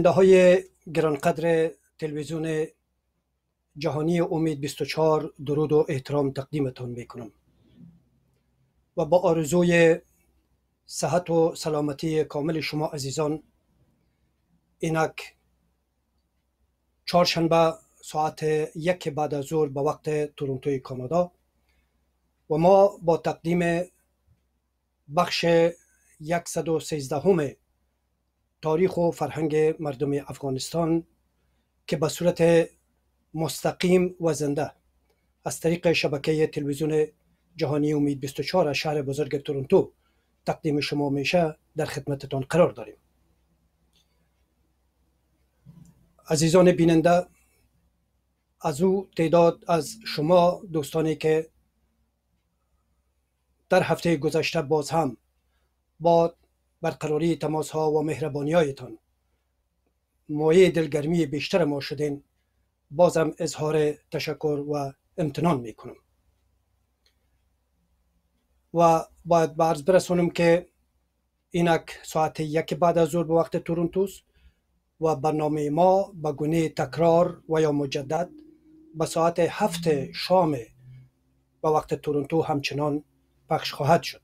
بیننده های گرانقدر تلویزیون جهانی امید 24 درود و احترام تقدیمتان میکنم و با آرزوی صحت و سلامتی کامل شما عزیزان اینک چهارشنبه ساعت یک بعد از ظهر به وقت تورنتوی کانادا و ما با تقدیم بخش 113 همه تاریخ و فرهنگ مردم افغانستان که به صورت مستقیم و زنده از طریق شبکه تلویزیون جهانی امید 24 از شهر بزرگ تورنتو تقدیم شما میشه در خدمتتان قرار داریم عزیزان بیننده از او تعداد از شما دوستانی که در هفته گذشته باز هم با برقراری تماس ها و مهربانی هایتان مایه دلگرمی بیشتر ما شدین بازم اظهار تشکر و امتنان می کنم و باید به برسونم که اینک ساعت یک بعد از ظهر به وقت تورنتوس و برنامه ما به گونه تکرار و یا مجدد به ساعت هفت شام به وقت تورنتو همچنان پخش خواهد شد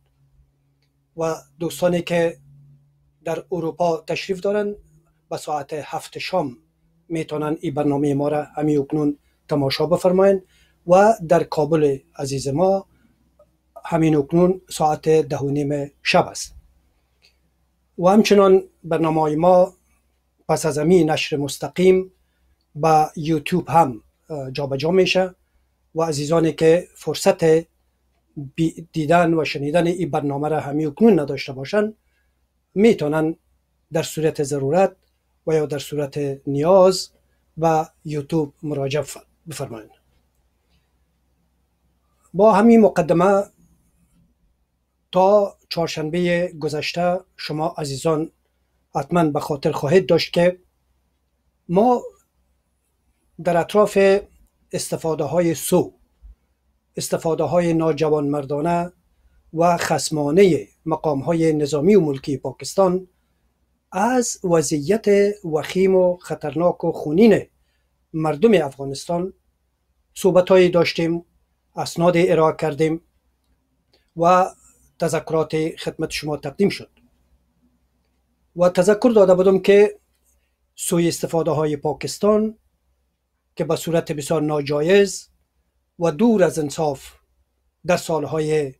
و دوستانی که در اروپا تشریف دارن به ساعت هفت شام میتونن این برنامه ما را همی اکنون تماشا بفرماین و در کابل عزیز ما همین اکنون ساعت ده و نیم شب است و همچنان برنامه ما پس از امی نشر مستقیم با یوتیوب هم جابجا جا میشه و عزیزانی که فرصت دیدن و شنیدن این برنامه را همی اکنون نداشته باشند میتونن در صورت ضرورت و یا در صورت نیاز به یوتیوب مراجعه بفرمایند با همین مقدمه تا چهارشنبه گذشته شما عزیزان حتما به خاطر خواهید داشت که ما در اطراف استفاده های سو استفاده های ناجوان مردانه و خسمانه مقام های نظامی و ملکی پاکستان از وضعیت وخیم و خطرناک و خونین مردم افغانستان صحبت های داشتیم اسناد ارائه کردیم و تذکرات خدمت شما تقدیم شد و تذکر داده بودم که سوی استفاده های پاکستان که به صورت بسیار ناجایز و دور از انصاف در سالهای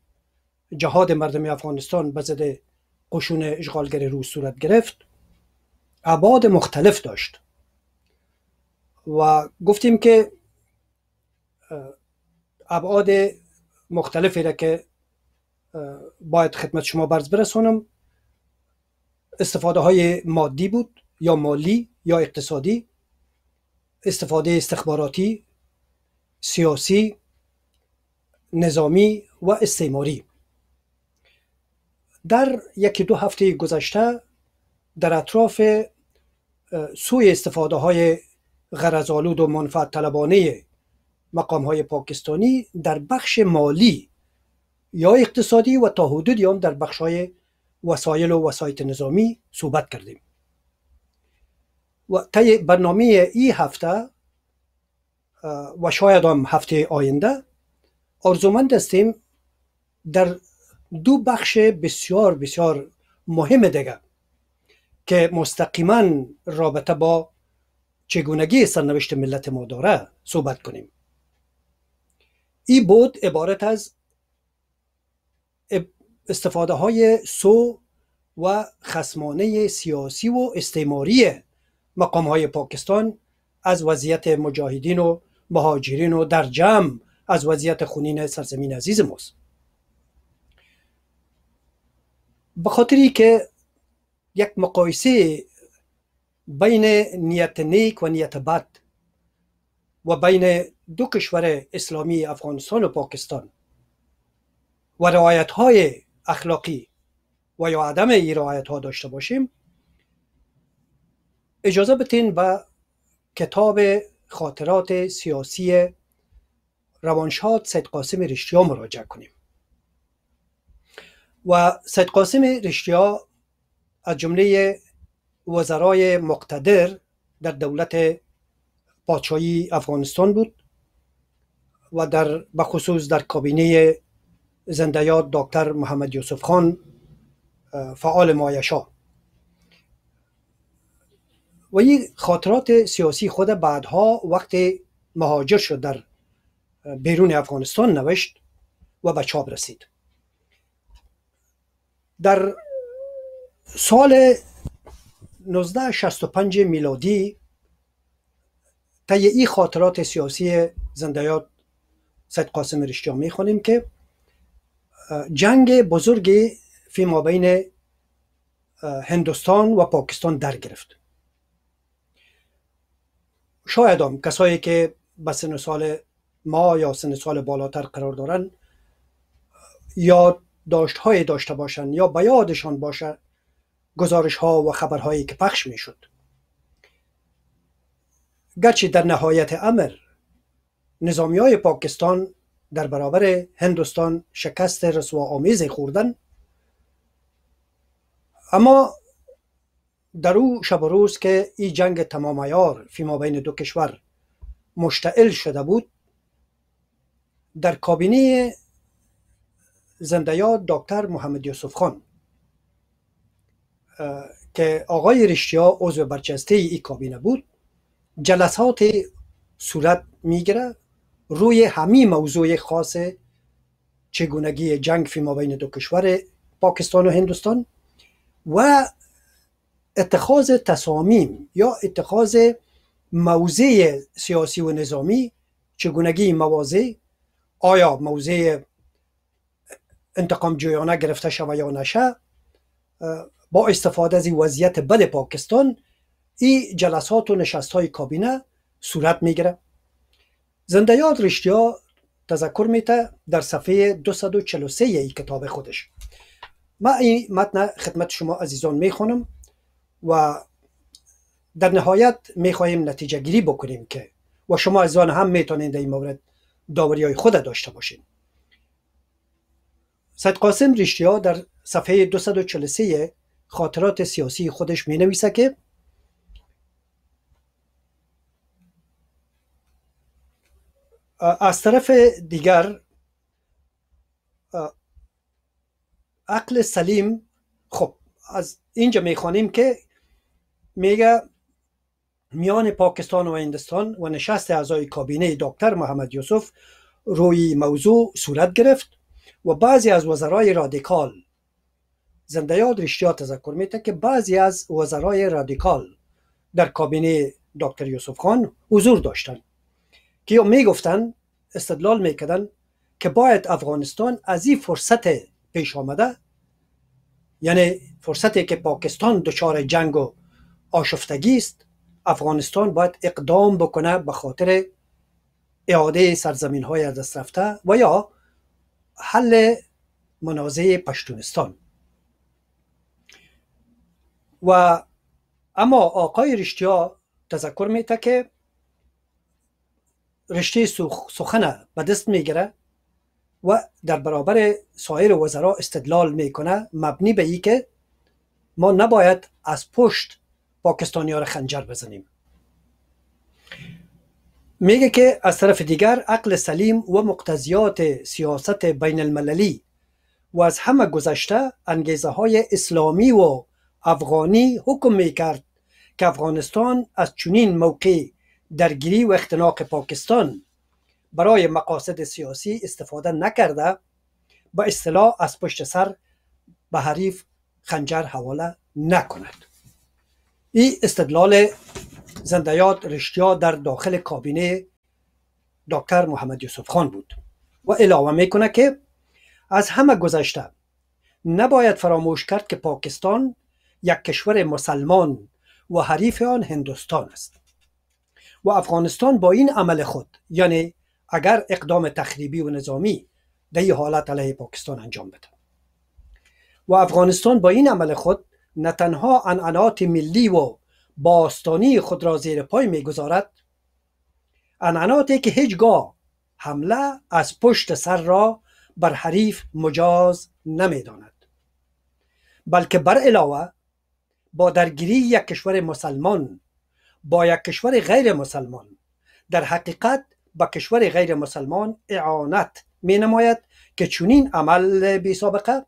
جهاد مردم افغانستان به ضد قشون اشغالگر روس صورت گرفت ابعاد مختلف داشت و گفتیم که ابعاد مختلفی را که باید خدمت شما برز برسانم استفاده های مادی بود یا مالی یا اقتصادی استفاده استخباراتی سیاسی نظامی و استعماری در یکی دو هفته گذشته در اطراف سوی استفاده های غرزالود و منفعت طلبانه مقام های پاکستانی در بخش مالی یا اقتصادی و تا حدودی هم در بخش های وسایل و وسایت نظامی صحبت کردیم و برنامه ای هفته و شاید هم هفته آینده آرزومند هستیم در دو بخش بسیار بسیار مهم دیگه که مستقیما رابطه با چگونگی سرنوشت ملت ما داره صحبت کنیم این بود عبارت از استفاده های سو و خسمانه سیاسی و استعماری مقام های پاکستان از وضعیت مجاهدین و مهاجرین و در جمع از وضعیت خونین سرزمین عزیز ماست به خاطری که یک مقایسه بین نیت نیک و نیت بد و بین دو کشور اسلامی افغانستان و پاکستان و رعایت های اخلاقی و یا عدم ای رعایت ها داشته باشیم اجازه بتین به کتاب خاطرات سیاسی روانشاد سید قاسم رشتیا مراجعه کنیم و سید قاسم رشتیا از جمله وزرای مقتدر در دولت پادشاهی افغانستان بود و در بخصوص در کابینه زندیات دکتر محمد یوسف خان فعال مایشا و این خاطرات سیاسی خود بعدها وقت مهاجر شد در بیرون افغانستان نوشت و به چاپ رسید در سال 1965 میلادی طی این خاطرات سیاسی زندیات سید قاسم رشتیا میخوانیم که جنگ بزرگی فی بین هندوستان و پاکستان در گرفت شاید هم کسایی که به سن سال ما یا سن سال بالاتر قرار دارن یاد داشت های داشته باشند یا به یادشان باشه گزارش ها و خبرهایی که پخش می شد گرچه در نهایت امر نظامی های پاکستان در برابر هندوستان شکست رسوا آمیز خوردن اما در او شب و روز که این جنگ تمام ایار فیما بین دو کشور مشتعل شده بود در کابینه یا دکتر محمد یوسف خان که آقای رشتیا عضو برچسته ای کابینه بود جلسات صورت میگیره روی همین موضوع خاص چگونگی جنگ فی بین دو کشور پاکستان و هندوستان و اتخاذ تصامیم یا اتخاذ موضع سیاسی و نظامی چگونگی مواضع آیا موضع انتقام جویانه گرفته شوه یا نشه با استفاده از وضعیت بل پاکستان این جلسات و نشست های کابینه صورت میگیره زنده یاد رشتیا تذکر میته در صفحه 243 ای کتاب خودش ما این متن خدمت شما عزیزان میخونم و در نهایت میخواهیم نتیجه گیری بکنیم که و شما عزیزان هم میتونید در این مورد داوری های خود داشته باشین سید قاسم ریشتیا در صفحه 243 خاطرات سیاسی خودش می نویسه که از طرف دیگر عقل سلیم خب از اینجا میخوانیم که میگه میان پاکستان و هندستان و نشست اعضای کابینه دکتر محمد یوسف روی موضوع صورت گرفت و بعضی از وزرای رادیکال زنده یاد رشتیا تذکر میته که بعضی از وزرای رادیکال در کابینه دکتر یوسف خان حضور داشتند که میگفتن استدلال میکردن که باید افغانستان از این فرصت پیش آمده یعنی فرصتی که پاکستان دچار جنگ و آشفتگی است افغانستان باید اقدام بکنه به خاطر اعاده سرزمین های دست رفته و یا حل منازعه پشتونستان و اما آقای رشتیا تذکر میته که رشته سخن به دست میگیره و در برابر سایر وزرا استدلال میکنه مبنی به ای که ما نباید از پشت پاکستانی ها خنجر بزنیم میگه که از طرف دیگر عقل سلیم و مقتضیات سیاست بین المللی و از همه گذشته انگیزه های اسلامی و افغانی حکم میکرد که افغانستان از چنین موقع درگیری و اختناق پاکستان برای مقاصد سیاسی استفاده نکرده با اصطلاح از پشت سر به حریف خنجر حواله نکند این استدلال زندیات رشتیا در داخل کابینه دکتر محمد یوسف خان بود و علاوه میکنه که از همه گذشته نباید فراموش کرد که پاکستان یک کشور مسلمان و حریف آن هندوستان است و افغانستان با این عمل خود یعنی اگر اقدام تخریبی و نظامی در این حالت علیه پاکستان انجام بده و افغانستان با این عمل خود نه تنها انعنات ملی و باستانی خود را زیر پای گذارد انعناتی که هیچگاه حمله از پشت سر را بر حریف مجاز داند بلکه بر علاوه با درگیری یک کشور مسلمان با یک کشور غیر مسلمان در حقیقت با کشور غیر مسلمان اعانت می نماید که چنین عمل بی سابقه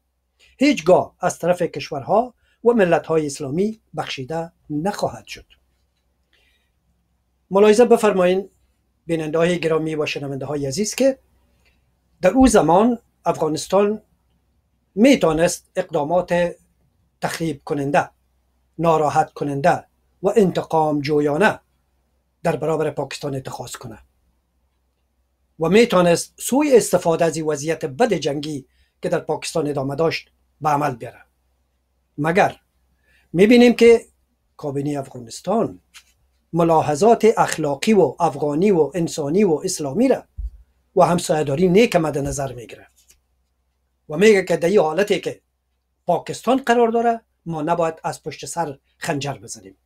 هیچگاه از طرف کشورها و ملت های اسلامی بخشیده نخواهد شد ملاحظه بفرمایین بیننده های گرامی و شنونده های عزیز که در او زمان افغانستان میتانست اقدامات تخریب کننده ناراحت کننده و انتقام جویانه در برابر پاکستان اتخاذ کنه و میتانست سوی استفاده از وضعیت بد جنگی که در پاکستان ادامه داشت به عمل بیاره مگر میبینیم که کابینه افغانستان ملاحظات اخلاقی و افغانی و انسانی و اسلامی را و همسایداری نیک مد نظر میگیره و میگه که در حالتی که پاکستان قرار داره ما نباید از پشت سر خنجر بزنیم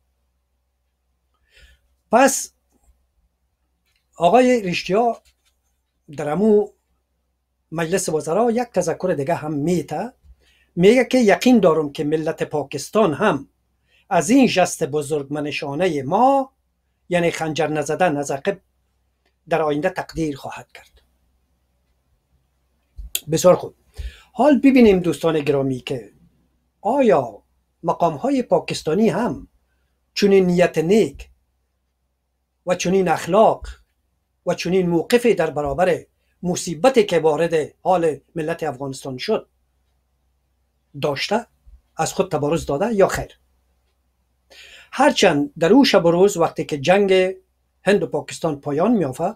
پس آقای رشتیا در امو مجلس وزرا یک تذکر دیگه هم میته میگه که یقین دارم که ملت پاکستان هم از این جست منشانه ما یعنی خنجر نزدن از عقب در آینده تقدیر خواهد کرد بسیار خوب حال ببینیم دوستان گرامی که آیا مقام های پاکستانی هم چون نیت نیک و این اخلاق و این موقفی در برابر مصیبتی که وارد حال ملت افغانستان شد داشته از خود تبارز داده یا خیر هرچند در او شب و روز وقتی که جنگ هند و پاکستان پایان میافه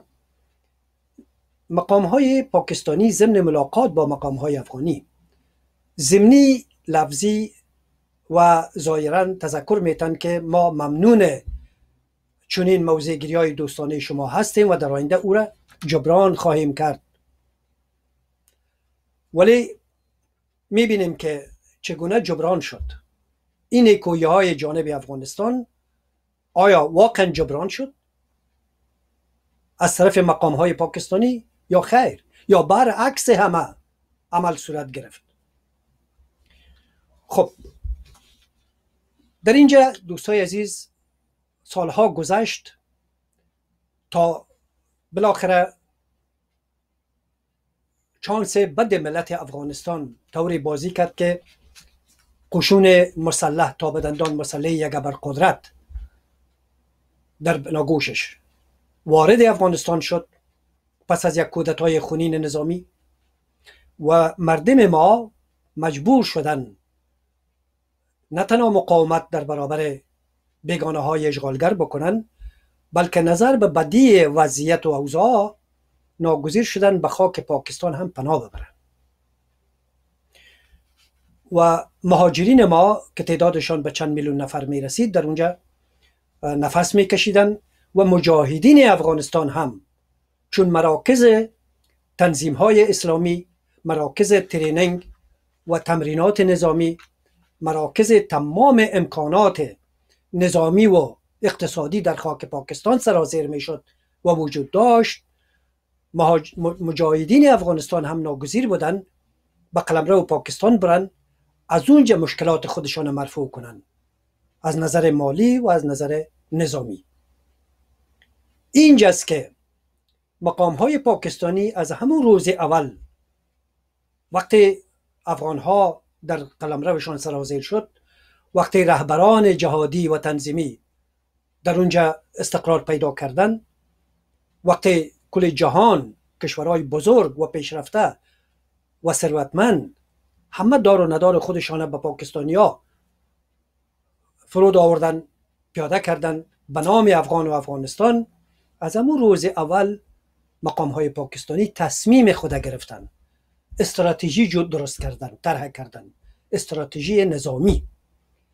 مقام های پاکستانی ضمن ملاقات با مقام های افغانی ضمنی لفظی و ظاهرا تذکر میتن که ما ممنون چنین گیری های دوستانه شما هستیم و در آینده او را جبران خواهیم کرد ولی میبینیم که چگونه جبران شد این ایکویه های جانب افغانستان آیا واقعا جبران شد از طرف مقام های پاکستانی یا خیر یا برعکس همه عمل صورت گرفت خب در اینجا دوستای عزیز سالها گذشت تا بالاخره چانس بد ملت افغانستان توری بازی کرد که قشون مسلح تا بدندان مسلح یک قدرت در بناگوشش وارد افغانستان شد پس از یک های خونین نظامی و مردم ما مجبور شدن نه تنها مقاومت در برابر بیگانه های اشغالگر بکنن بلکه نظر به بدی وضعیت و اوضاع ناگزیر شدن به خاک پاکستان هم پناه ببرند و مهاجرین ما که تعدادشان به چند میلیون نفر می رسید در اونجا نفس می و مجاهدین افغانستان هم چون مراکز تنظیم های اسلامی مراکز تریننگ و تمرینات نظامی مراکز تمام امکانات نظامی و اقتصادی در خاک پاکستان سرازیر می شد و وجود داشت مجاهدین افغانستان هم ناگزیر بودن به قلمرو پاکستان برن از اونجا مشکلات خودشان مرفوع کنن از نظر مالی و از نظر نظامی اینجاست که مقام های پاکستانی از همون روز اول وقتی افغان ها در قلمروشان سرازیر شد وقتی رهبران جهادی و تنظیمی در اونجا استقرار پیدا کردن وقتی کل جهان کشورهای بزرگ و پیشرفته و ثروتمند همه دار و ندار خودشانه به پاکستانیا فرود آوردن پیاده کردن به نام افغان و افغانستان از همون روز اول مقام های پاکستانی تصمیم خود گرفتن استراتژی جود درست کردن طرح کردن استراتژی نظامی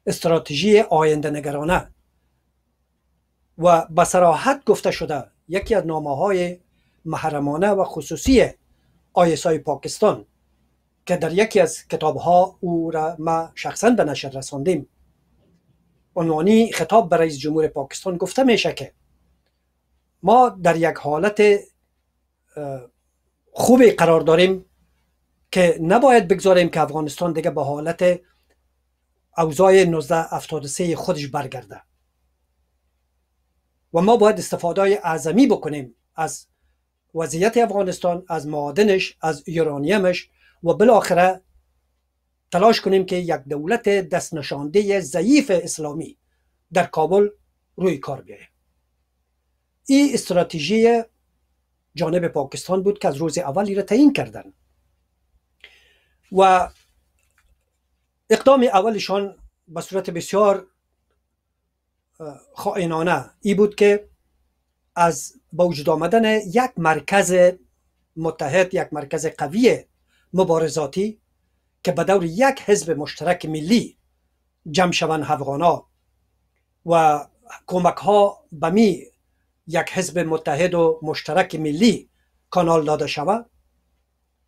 استراتژی آینده نگرانه و به سراحت گفته شده یکی از نامه های محرمانه و خصوصی آیسای پاکستان که در یکی از کتاب ها او را ما شخصا به نشر رساندیم عنوانی خطاب به رئیس جمهور پاکستان گفته میشه که ما در یک حالت خوبی قرار داریم که نباید بگذاریم که افغانستان دیگه به حالت اوزای 1973 خودش برگرده و ما باید استفاده اعظمی بکنیم از وضعیت افغانستان از معادنش از یورانیمش و بالاخره تلاش کنیم که یک دولت دست نشانده ضعیف اسلامی در کابل روی کار بیایه این استراتژی جانب پاکستان بود که از روز اولی را تعیین کردن و اقدام اولشان به صورت بسیار خائنانه ای بود که از با وجود آمدن یک مرکز متحد یک مرکز قوی مبارزاتی که به دور یک حزب مشترک ملی جمع شوند افغانا و کمک ها به می یک حزب متحد و مشترک ملی کانال داده شود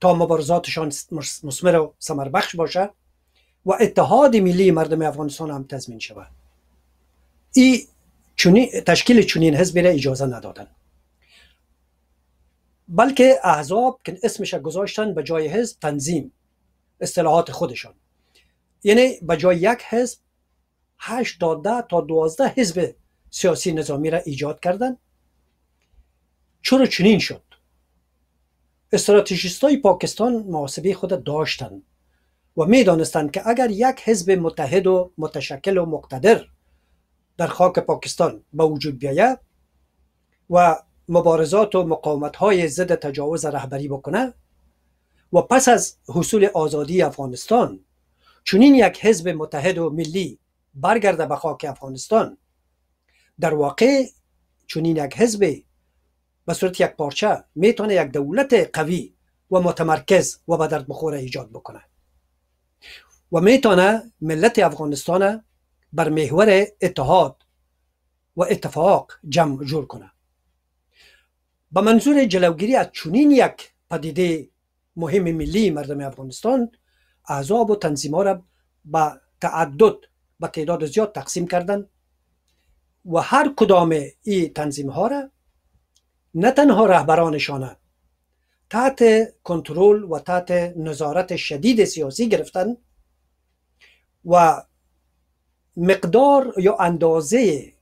تا مبارزاتشان مسمر و سمر بخش باشه و اتحاد ملی مردم افغانستان هم تضمین شود این تشکیل چنین حزبی را اجازه ندادن بلکه احزاب که اسمش گذاشتن به جای حزب تنظیم اصطلاحات خودشان یعنی به جای یک حزب هشت تا 10 تا دوازده حزب سیاسی نظامی را ایجاد کردن چرا چنین شد استراتژیست های پاکستان محاسبه خود داشتند و می که اگر یک حزب متحد و متشکل و مقتدر در خاک پاکستان به وجود بیاید و مبارزات و مقاومت های ضد تجاوز رهبری بکنه و پس از حصول آزادی افغانستان چنین یک حزب متحد و ملی برگرده به خاک افغانستان در واقع چنین یک حزب به صورت یک پارچه میتونه یک دولت قوی و متمرکز و بدرد بخوره ایجاد بکنه و میتونه ملت افغانستان بر محور اتحاد و اتفاق جمع جور کنه به منظور جلوگیری از چنین یک پدیده مهم ملی مردم افغانستان احزاب و تنظیم را به تعدد به تعداد زیاد تقسیم کردن و هر کدام این تنظیم ها را نه تنها رهبرانشان تحت کنترل و تحت نظارت شدید سیاسی گرفتن و مقدار یا اندازه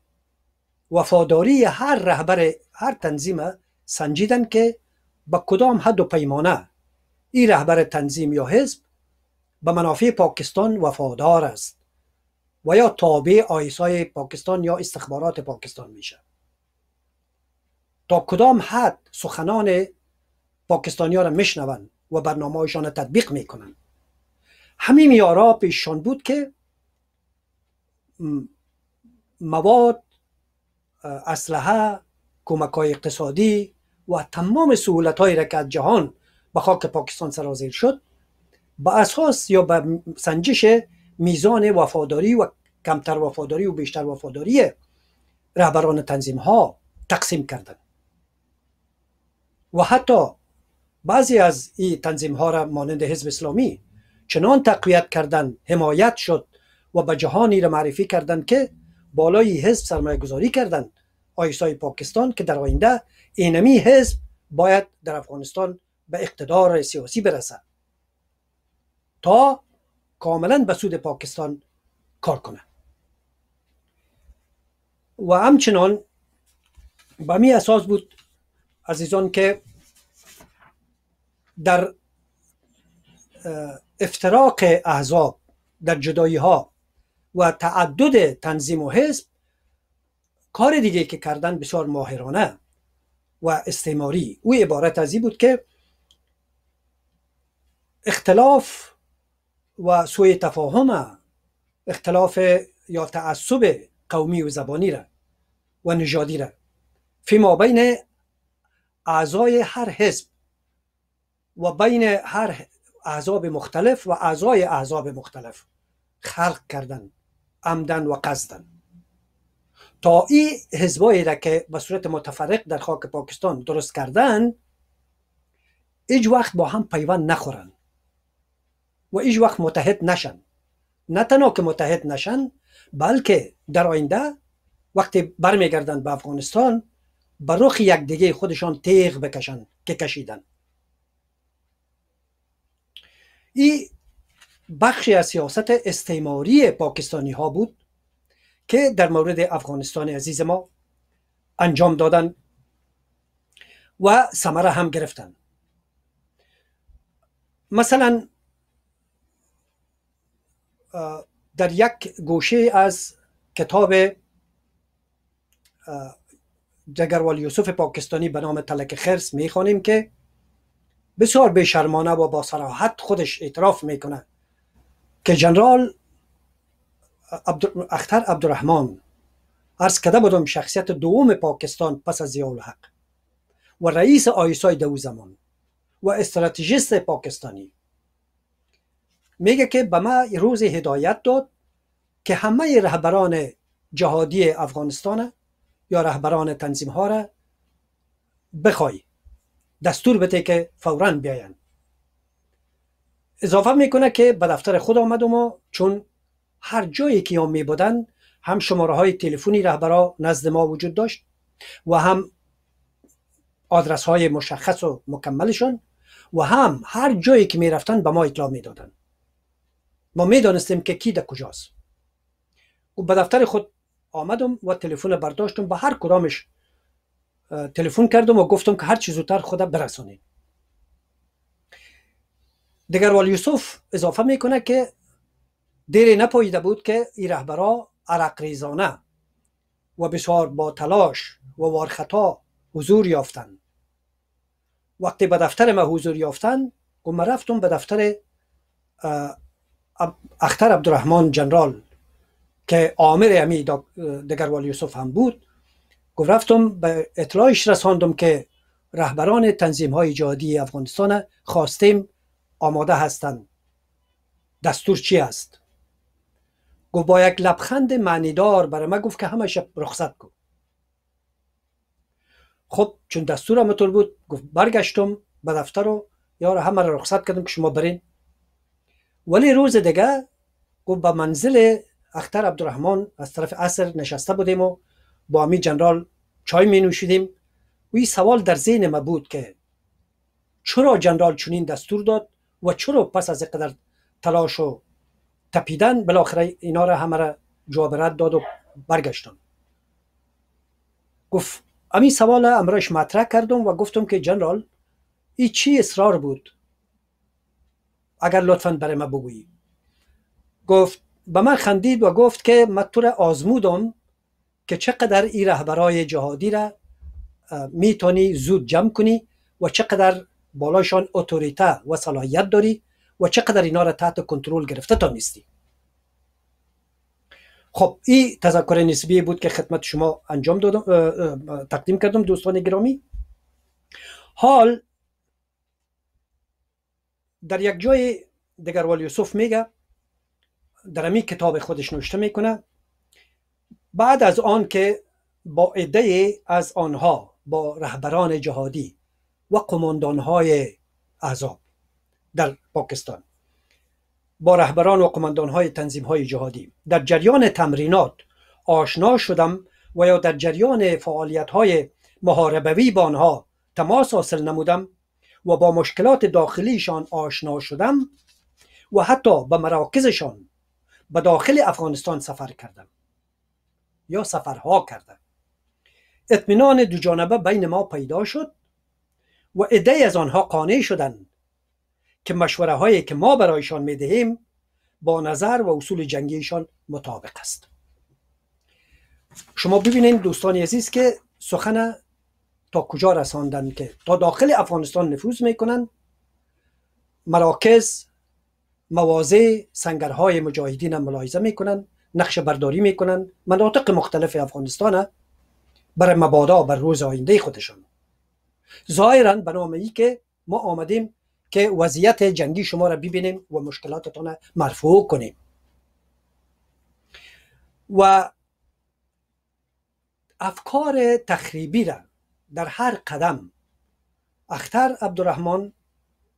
وفاداری هر رهبر هر تنظیم سنجیدن که به کدام حد و پیمانه این رهبر تنظیم یا حزب به منافع پاکستان وفادار است و یا تابع آیسای پاکستان یا استخبارات پاکستان میشه تا کدام حد سخنان پاکستانی ها را میشنوند و برنامه هایشان تطبیق میکنند همین یارا پیششان بود که مواد اسلحه کمک های اقتصادی و تمام سهولت های را که از جهان به خاک پاکستان سرازیر شد به اساس یا به سنجش میزان وفاداری و کمتر وفاداری و بیشتر وفاداری رهبران تنظیم ها تقسیم کردن و حتی بعضی از این تنظیم ها را مانند حزب اسلامی چنان تقویت کردن حمایت شد و به جهانی را معرفی کردند که بالای حزب سرمایه گذاری کردند آیسای پاکستان که در آینده اینمی حزب باید در افغانستان به اقتدار سیاسی برسد تا کاملا به سود پاکستان کار کنه و همچنان به می اساس بود عزیزان که در افتراق احزاب در جدایی ها و تعدد تنظیم و حزب کار دیگه که کردن بسیار ماهرانه و استعماری او عبارت از این بود که اختلاف و سوء تفاهم اختلاف یا تعصب قومی و زبانی را و نژادی را ما بین اعضای هر حزب و بین هر احزاب مختلف و اعضای احزاب مختلف خلق کردن عمدن و قصدن تا این حزبایی را که به صورت متفرق در خاک پاکستان درست کردن ایج وقت با هم پیوند نخورن و ایج وقت متحد نشن نه تنها که متحد نشن بلکه در آینده وقتی برمیگردند به افغانستان به رخ یک دیگه خودشان تیغ بکشن که کشیدن این بخشی از سیاست استعماری پاکستانی ها بود که در مورد افغانستان عزیز ما انجام دادن و سمره هم گرفتن مثلا در یک گوشه از کتاب جگروال یوسف پاکستانی به نام تلک خرس میخوانیم که بسیار بشرمانه و با صراحت خودش اعتراف میکنه که جنرال اختر عبدالرحمن عرض کده بودم شخصیت دوم پاکستان پس از یاول حق و رئیس آیسای دو زمان و استراتژیست پاکستانی میگه که به ما روز هدایت داد که همه رهبران جهادی افغانستان یا رهبران تنظیم ها را بخوای دستور بده که فورا بیاین اضافه میکنه که به دفتر خود آمدم و چون هر جایی که هم میبودن هم شماره های تلفنی رهبرا نزد ما وجود داشت و هم آدرس های مشخص و مکملشون و هم هر جایی که میرفتن به ما اطلاع میدادن. ما میدانستیم که کی در کجاست و به دفتر خود آمدم و تلفن برداشتم به هر کدامش تلفن کردم و گفتم که هر چیزو زودتر خدا برسانید دگروال یوسف اضافه میکنه که دیر نپاییده بود که این رهبرا عرق ریزانه و بسیار با تلاش و وارخطا حضور یافتند وقتی به دفتر ما حضور یافتند و ما رفتم به دفتر اختر عبدالرحمن جنرال که عامر امی دگروال یوسف هم بود گفت رفتم به اطلاعش رساندم که رهبران تنظیم های جهادی افغانستان خواستیم آماده هستند دستور چی است گفت با یک لبخند معنیدار برای من گفت که همه شب رخصت کن خب چون دستور طور بود گفت برگشتم به دفتر و یار همه را رخصت کردم که شما برین ولی روز دیگه گفت به منزل اختر عبدالرحمن از طرف اصر نشسته بودیم و با امی جنرال چای می نوشیدیم و این سوال در ذهن ما بود که چرا جنرال چنین دستور داد و چرا پس از اینقدر تلاش و تپیدن بالاخره اینا را همه را جواب داد و برگشتم گفت امی سوال امرش مطرح کردم و گفتم که جنرال ای چی اصرار بود اگر لطفا برای ما بگویی گفت به من خندید و گفت که من تو را آزمودم که چقدر این رهبرای جهادی را میتونی زود جمع کنی و چقدر بالاشان اتوریته و صلاحیت داری و چقدر اینا را تحت کنترل گرفته تا نیستی خب این تذکر نسبی بود که خدمت شما انجام دادم تقدیم کردم دوستان گرامی حال در یک جای والی یوسف میگه در امی کتاب خودش نوشته میکنه بعد از آن که با عده از آنها با رهبران جهادی و های احزاب در پاکستان با رهبران و های تنظیم های جهادی در جریان تمرینات آشنا شدم و یا در جریان فعالیت های محاربوی با آنها تماس حاصل نمودم و با مشکلات داخلیشان آشنا شدم و حتی به مراکزشان به داخل افغانستان سفر کردم یا سفرها کردم اطمینان دو جانبه بین ما پیدا شد و عده از آنها قانع شدند که مشوره هایی که ما برایشان می دهیم با نظر و اصول جنگیشان مطابق است شما ببینید دوستان عزیز که سخن تا کجا رساندند که تا داخل افغانستان نفوذ میکنن مراکز مواضع سنگرهای مجاهدین هم ملاحظه میکنن نقش برداری میکنن مناطق مختلف افغانستان برای مبادا بر روز آینده خودشان ظاهرا به نام که ما آمدیم که وضعیت جنگی شما را ببینیم و مشکلاتتان را مرفوع کنیم و افکار تخریبی را در هر قدم اختر عبدالرحمن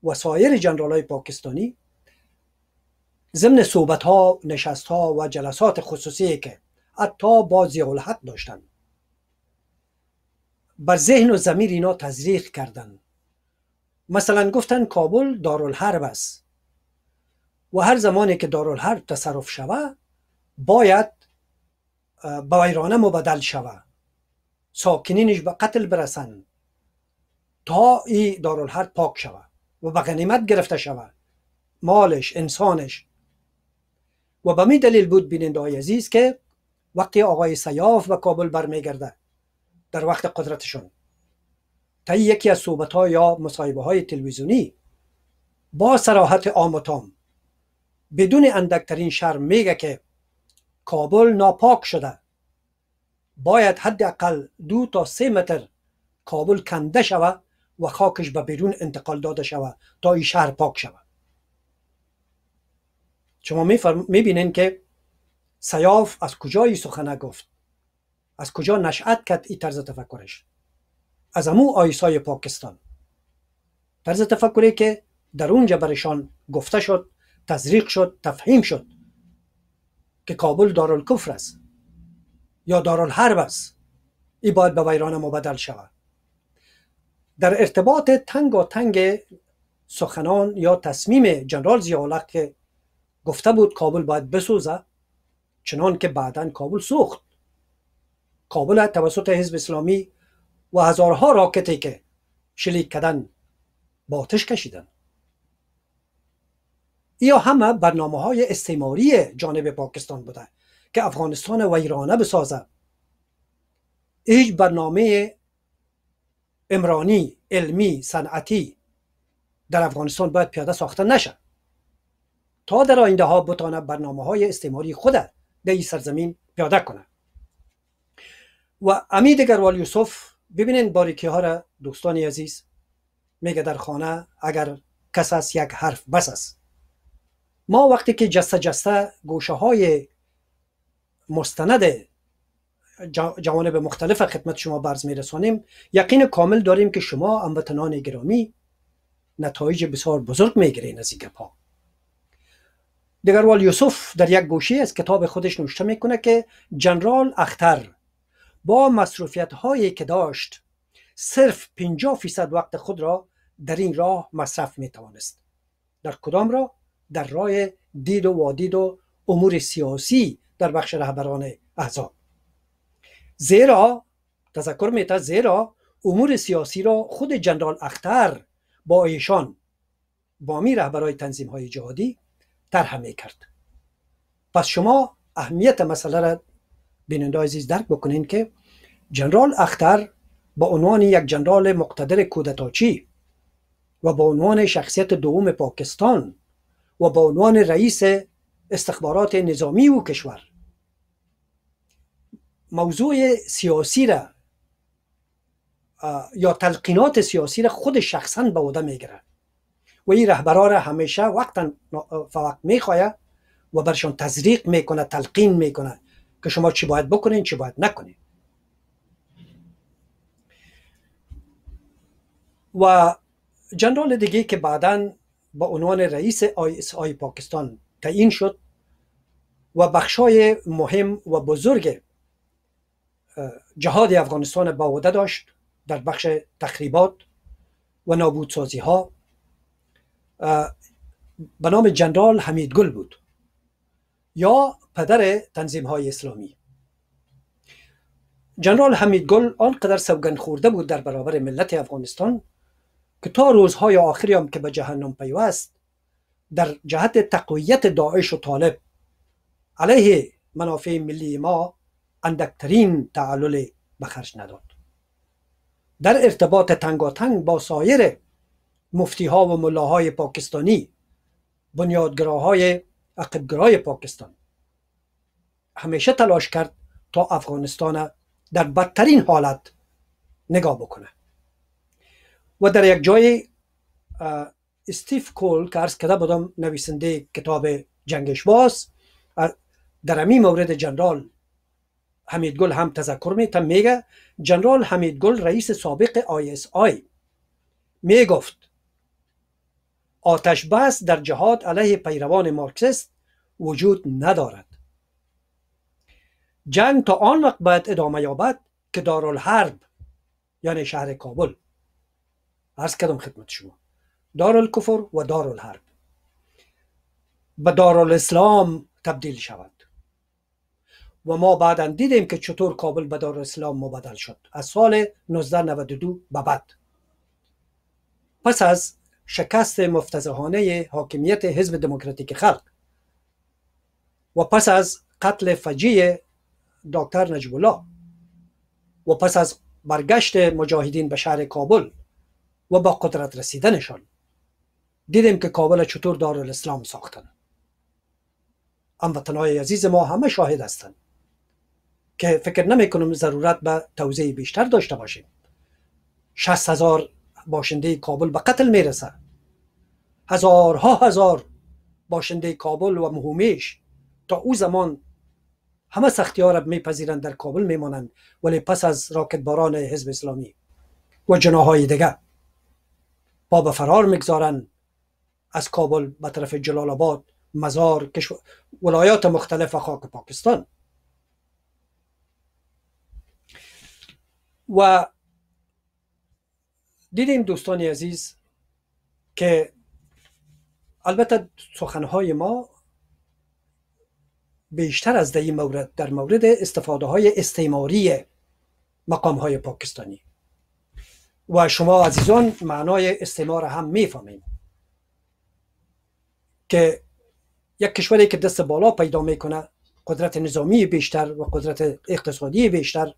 و سایر جنرال های پاکستانی ضمن صحبت ها نشست ها و جلسات خصوصی که حتی با الحق داشتند بر ذهن و زمیر اینا تزریق کردن مثلا گفتن کابل دارالحرب است و هر زمانی که دارالحرب تصرف شوه باید به ویرانه مبدل شوه ساکنینش به قتل برسن تا ای دارالحرب پاک شوه و به غنیمت گرفته شوه مالش انسانش و به می دلیل بود بیننده عزیز که وقتی آقای سیاف به کابل برمیگرده در وقت قدرتشون تا یکی از صحبت ها یا مصاحبه های تلویزیونی با سراحت عام و تام بدون اندکترین شرم میگه که کابل ناپاک شده باید حداقل دو تا سه متر کابل کنده شوه و خاکش به بیرون انتقال داده شوه تا این شهر پاک شوه شما میبینین که سیاف از کجایی سخنه گفت از کجا نشأت کرد این طرز تفکرش از امو آیسای پاکستان طرز تفکری که در اونجا برشان گفته شد تزریق شد تفهیم شد که کابل دارالکفر است یا دارالحرب است ای باید به ویران مبدل شود در ارتباط تنگ و تنگ سخنان یا تصمیم جنرال زیالق که گفته بود کابل باید بسوزه چنان که بعدا کابل سوخت کابل توسط حزب اسلامی و هزارها راکتی که شلیک کردن با آتش کشیدن یا همه برنامه های استعماری جانب پاکستان بوده که افغانستان و ایرانه بسازه هیچ برنامه امرانی علمی صنعتی در افغانستان باید پیاده ساخته نشه تا در آینده ها بتانه برنامه های استعماری خود در این سرزمین پیاده کنه و امید گروال یوسف ببینین باریکی ها را دوستان عزیز میگه در خانه اگر کس است یک حرف بس است ما وقتی که جسته جسته گوشه های مستند جوانب مختلف خدمت شما برز میرسونیم یقین کامل داریم که شما هموطنان گرامی نتایج بسیار بزرگ گیرین از این گپا دگروال یوسف در یک گوشه از کتاب خودش نوشته میکنه که جنرال اختر با مصروفیت هایی که داشت صرف 50 فیصد وقت خود را در این راه مصرف می توانست در کدام را؟ در راه دید و وادید و امور سیاسی در بخش رهبران احزاب زیرا تذکر میتد زیرا امور سیاسی را خود جنرال اختر با ایشان می رهبرای تنظیم های جهادی طرح می کرد پس شما اهمیت مسئله را بیننده عزیز درک بکنین که جنرال اختر با عنوان یک جنرال مقتدر کودتاچی و با عنوان شخصیت دوم پاکستان و با عنوان رئیس استخبارات نظامی و کشور موضوع سیاسی را یا تلقینات سیاسی را خود شخصا به عهده میگیره و این رهبرا را همیشه وقتا فوق میخواه و برشان تزریق میکنه تلقین میکنه که شما چی باید بکنین چی باید نکنین و جنرال دیگه که بعدا با عنوان رئیس آی آی پاکستان تعیین شد و بخشای مهم و بزرگ جهاد افغانستان با عهده داشت در بخش تخریبات و نابودسازی ها به نام جنرال حمید گل بود یا پدر تنظیم های اسلامی جنرال حمید گل آنقدر سوگند خورده بود در برابر ملت افغانستان که تا روزهای آخری هم که به جهنم پیوست در جهت تقویت داعش و طالب علیه منافع ملی ما اندکترین تعلل به نداد در ارتباط تنگاتنگ با سایر مفتی ها و ملاهای پاکستانی بنیادگراهای عقبگرای پاکستان همیشه تلاش کرد تا افغانستان در بدترین حالت نگاه بکنه و در یک جای استیف کول که ارز کده بودم نویسنده کتاب جنگش باز در امی مورد جنرال حمیدگل هم تذکر میتم میگه جنرال حمیدگل رئیس سابق آی اس آی میگفت آتش بس در جهاد علیه پیروان مارکسیست وجود ندارد جنگ تا آن وقت باید ادامه یابد که دارالحرب یعنی شهر کابل عرض کردم خدمت شما دارالکفر و دارالحرب به دارالاسلام تبدیل شود و ما بعدا دیدیم که چطور کابل به دارالاسلام مبدل شد از سال 1992 به بعد پس از شکست مفتزهانه حاکمیت حزب دموکراتیک خلق و پس از قتل فجیع دکتر نجیب و پس از برگشت مجاهدین به شهر کابل و با قدرت رسیدنشان دیدیم که کابل چطور دار الاسلام ساختن وطنهای عزیز ما همه شاهد هستند که فکر نمی کنم ضرورت به توضیح بیشتر داشته باشیم 60 هزار باشنده کابل به قتل میرسه هزارها هزار باشنده کابل و مهمش تا او زمان همه سختی ها را میپذیرند در کابل میمانند ولی پس از راکت باران حزب اسلامی و جناهای دیگه پا به فرار میگذارند از کابل به طرف جلال آباد مزار کشور ولایات مختلف خاک پاکستان و دیدیم دوستان عزیز که البته سخنهای ما بیشتر از در مورد در مورد استفاده های استعماری مقام های پاکستانی و شما عزیزان معنای استعمار هم میفهمین که یک کشوری که دست بالا پیدا میکنه قدرت نظامی بیشتر و قدرت اقتصادی بیشتر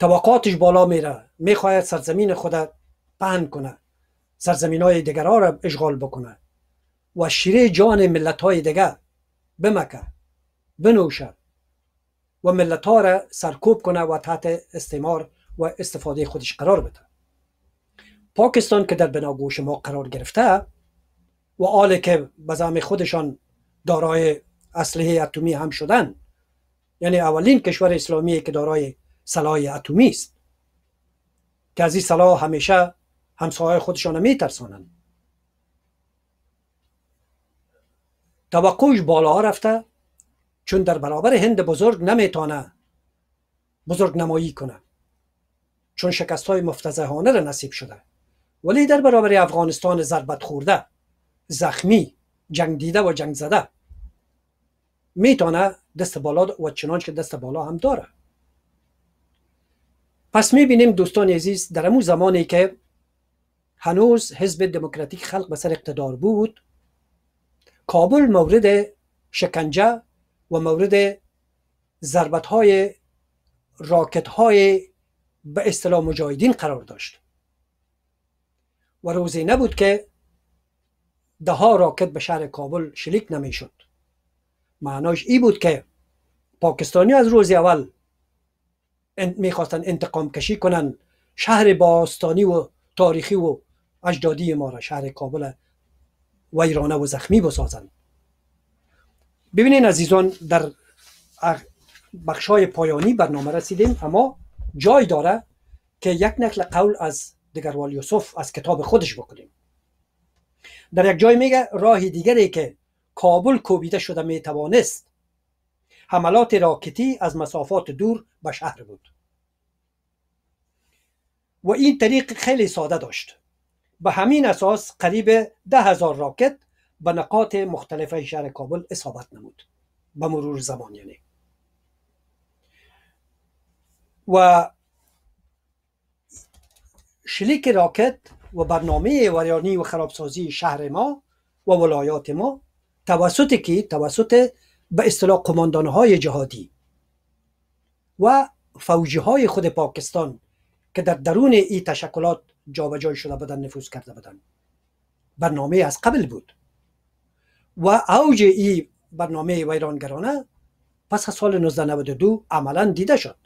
توقعاتش بالا میره میخواید سرزمین خود پهن کنه سرزمین های دیگرها را اشغال بکنه و شیره جان ملت های دیگر بمکه بنوشه و ملت ها را سرکوب کنه و تحت استعمار و استفاده خودش قرار بده پاکستان که در بناگوش ما قرار گرفته و آله که به خودشان دارای اسلحه اتمی هم شدن یعنی اولین کشور اسلامی که دارای سلاح اتمی است که از این سلاح همیشه همسایه خودشان می میترسانند توقعش بالا رفته چون در برابر هند بزرگ نمیتانه بزرگ نمایی کنه چون شکست های مفتزهانه را نصیب شده ولی در برابر افغانستان ضربت خورده زخمی جنگ دیده و جنگ زده میتانه دست بالا و چنانچه دست بالا هم داره پس بینیم دوستان عزیز در امو زمانی که هنوز حزب دموکراتیک خلق به سر اقتدار بود کابل مورد شکنجه و مورد ضربت های راکت های به اصطلاح مجاهدین قرار داشت و روزی نبود که ده ها راکت به شهر کابل شلیک شد. معناش ای بود که پاکستانی از روز اول میخواستن انتقام کشی کنن شهر باستانی و تاریخی و اجدادی ما را شهر کابل ویرانه و زخمی بسازن ببینین عزیزان در بخشای پایانی برنامه رسیدیم اما جای داره که یک نقل قول از دگروال یوسف از کتاب خودش بکنیم در یک جای میگه راه دیگری که کابل کوبیده شده میتوانست حملات راکتی از مسافات دور به شهر بود و این طریق خیلی ساده داشت به همین اساس قریب ده هزار راکت به نقاط مختلف شهر کابل اصابت نمود به مرور زمان یعنی و شلیک راکت و برنامه وریانی و خرابسازی شهر ما و ولایات ما توسط که توسط به اصطلاح های جهادی و فوجی های خود پاکستان که در درون این تشکلات جابجا شده بدن نفوذ کرده بدن برنامه از قبل بود و اوج این برنامه ویرانگرانه پس از سال 1992 عملا دیده شد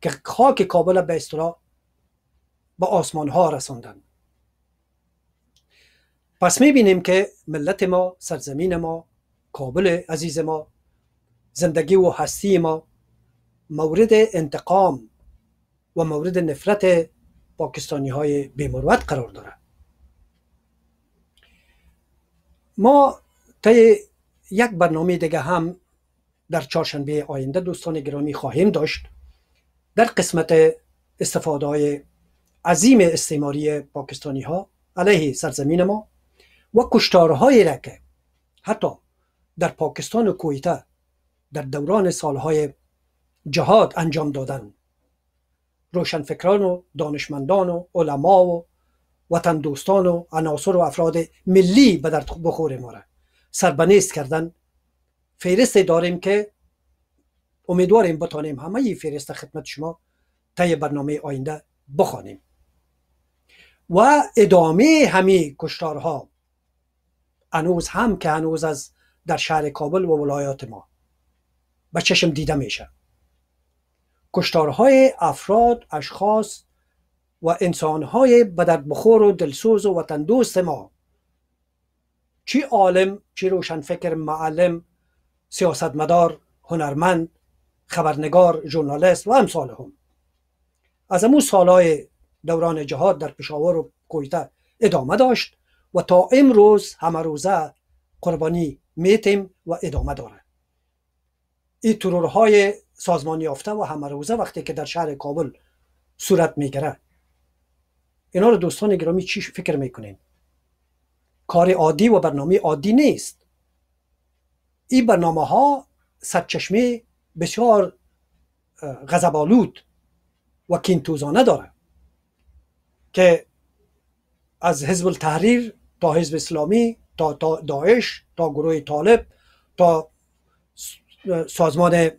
که خاک کابل به اصطلاح به آسمان ها رساندن پس بینیم که ملت ما سرزمین ما کابل عزیز ما زندگی و هستی ما مورد انتقام و مورد نفرت پاکستانی های بیمروت قرار داره ما تا یک برنامه دیگه هم در چهارشنبه آینده دوستان گرامی خواهیم داشت در قسمت استفاده های عظیم استعماری پاکستانی ها علیه سرزمین ما و کشتارهایی را که حتی در پاکستان و کویته در دوران سالهای جهاد انجام دادن روشنفکران و دانشمندان و علما و وطن دوستان و عناصر و افراد ملی به در بخور ما را سربنیست کردن فیرست داریم که امیدواریم بتانیم همه این فیرست خدمت شما طی برنامه آینده بخوانیم و ادامه همه کشتارها انوز هم که انوز از در شهر کابل و ولایات ما به چشم دیده میشه کشتارهای افراد اشخاص و انسانهای بدرد بخور و دلسوز و وطن ما چی عالم چی روشنفکر معلم سیاستمدار هنرمند خبرنگار ژورنالیست و امثال هم از امو سالهای دوران جهاد در پشاور و کویته ادامه داشت و تا امروز همه روزه قربانی میتیم و ادامه داره این ترورهای سازمانی یافته و همه روزه وقتی که در شهر کابل صورت میگره اینا رو دوستان گرامی چی فکر میکنین کار عادی و برنامه عادی نیست این برنامه ها سرچشمه بسیار غضبآلود و کینتوزانه داره که از حزب التحریر تا حزب اسلامی تا داعش تا گروه طالب تا سازمان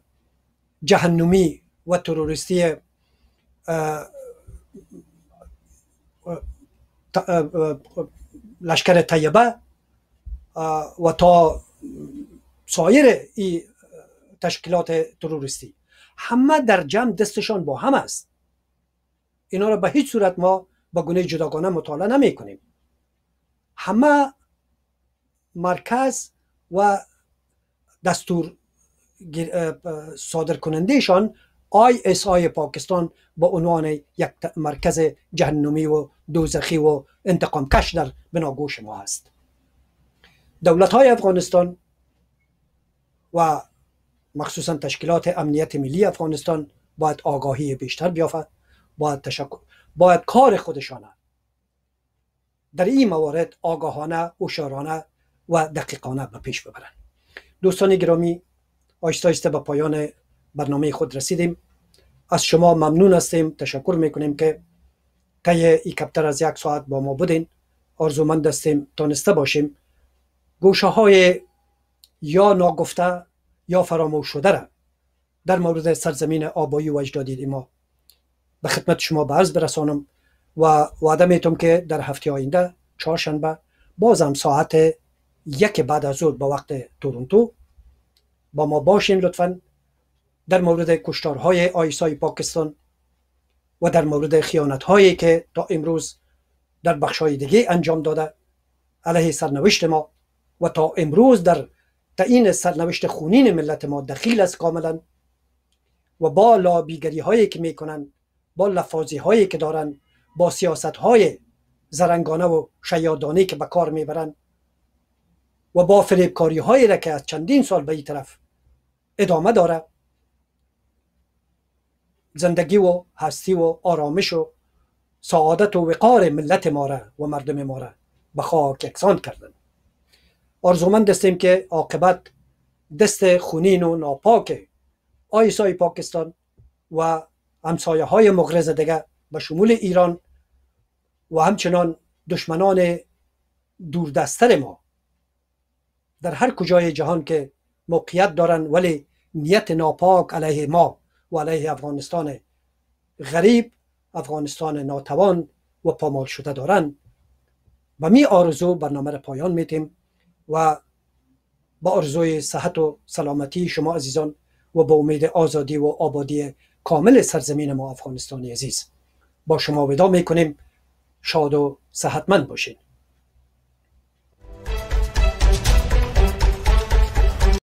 جهنمی و تروریستی لشکر طیبه و تا سایر ای تشکیلات تروریستی همه در جمع دستشان با هم است اینا را به هیچ صورت ما با گونه جداگانه مطالعه نمی کنیم همه مرکز و دستور صادر کنندهشان آی اس آی پاکستان با عنوان یک مرکز جهنمی و دوزخی و انتقام کش در بناگوش ما هست دولت های افغانستان و مخصوصا تشکیلات امنیت ملی افغانستان باید آگاهی بیشتر بیافت باید, باید کار خودشانه در این موارد آگاهانه و و دقیقانه به پیش ببرن. دوستان گرامی آهسته آهسته به پایان برنامه خود رسیدیم از شما ممنون هستیم تشکر میکنیم که طی ای کپتر از یک ساعت با ما بودین آرزومند هستیم تانسته باشیم گوشه های یا ناگفته یا فراموش شده را در مورد سرزمین آبایی و اجدادی ما به خدمت شما به عرض برسانم و وعده میتونم که در هفته آینده چهارشنبه بازم ساعت یک بعد از ظهر به وقت تورنتو با ما باشین لطفا در مورد کشتارهای آیسای پاکستان و در مورد خیانت هایی که تا امروز در بخشهای دیگه انجام داده علیه سرنوشت ما و تا امروز در تعیین سرنوشت خونین ملت ما دخیل است کاملا و با لابیگری هایی که میکنن با لفاظی هایی که دارن با سیاست های زرنگانه و شیادانه که به کار میبرن و با فریبکاری هایی را که از چندین سال به این طرف ادامه داره زندگی و هستی و آرامش و سعادت و وقار ملت ما را و مردم ما را به خاک اکسان کردن آرزومند هستیم که عاقبت دست خونین و ناپاک آیسای پاکستان و همسایه های مغرض دیگه به شمول ایران و همچنان دشمنان دوردستر ما در هر کجای جهان که موقعیت دارن ولی نیت ناپاک علیه ما و علیه افغانستان غریب افغانستان ناتوان و پامال شده دارن و می آرزو برنامه را پایان میتیم و با آرزوی صحت و سلامتی شما عزیزان و با امید آزادی و آبادی کامل سرزمین ما افغانستانی عزیز با شما ودا میکنیم شاد و صحتمند باشید